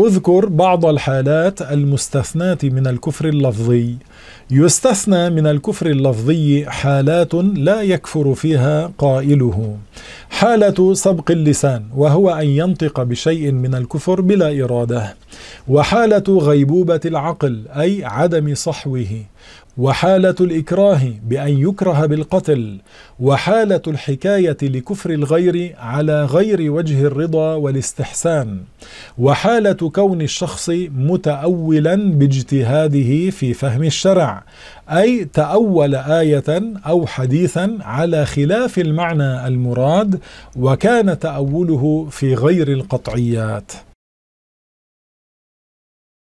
أذكر بعض الحالات المستثناة من الكفر اللفظي يستثنى من الكفر اللفظي حالات لا يكفر فيها قائله حالة سبق اللسان وهو أن ينطق بشيء من الكفر بلا إرادة وحالة غيبوبة العقل أي عدم صحوه وحالة الإكراه بأن يكره بالقتل وحالة الحكاية لكفر الغير على غير وجه الرضا والاستحسان وحالة كون الشخص متأولا باجتهاده في فهم الشرع أي تأول آية أو حديثا على خلاف المعنى المراد وكان تأوله في غير القطعيات